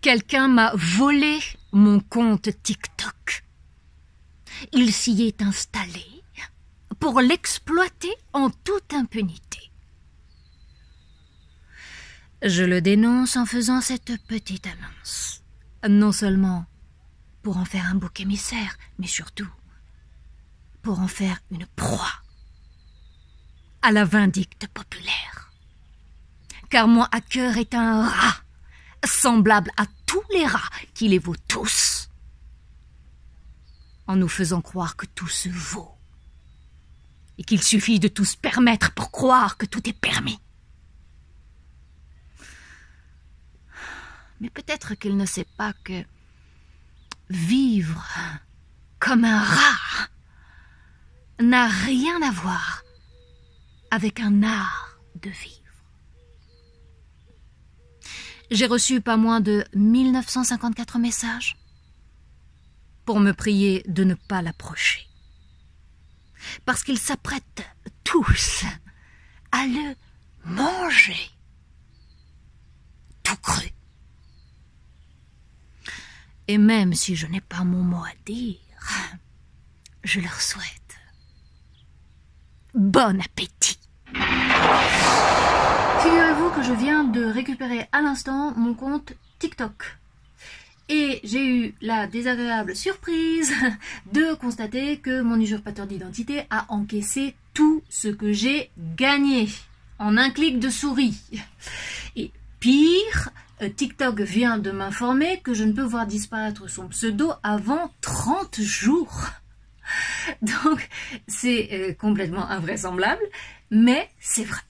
Quelqu'un m'a volé mon compte TikTok. Il s'y est installé pour l'exploiter en toute impunité. Je le dénonce en faisant cette petite annonce. Non seulement pour en faire un bouc émissaire, mais surtout pour en faire une proie à la vindicte populaire. Car mon hacker est un rat semblable à tous les rats qui les vaut tous, en nous faisant croire que tout se vaut, et qu'il suffit de tout se permettre pour croire que tout est permis. Mais peut-être qu'il ne sait pas que vivre comme un rat n'a rien à voir avec un art de vivre. J'ai reçu pas moins de 1954 messages pour me prier de ne pas l'approcher. Parce qu'ils s'apprêtent tous à le manger. Tout cru. Et même si je n'ai pas mon mot à dire, je leur souhaite bon appétit. Figurez-vous que je viens de récupérer à l'instant mon compte TikTok. Et j'ai eu la désagréable surprise de constater que mon usurpateur d'identité a encaissé tout ce que j'ai gagné en un clic de souris. Et pire, euh, TikTok vient de m'informer que je ne peux voir disparaître son pseudo avant 30 jours. Donc c'est euh, complètement invraisemblable, mais c'est vrai.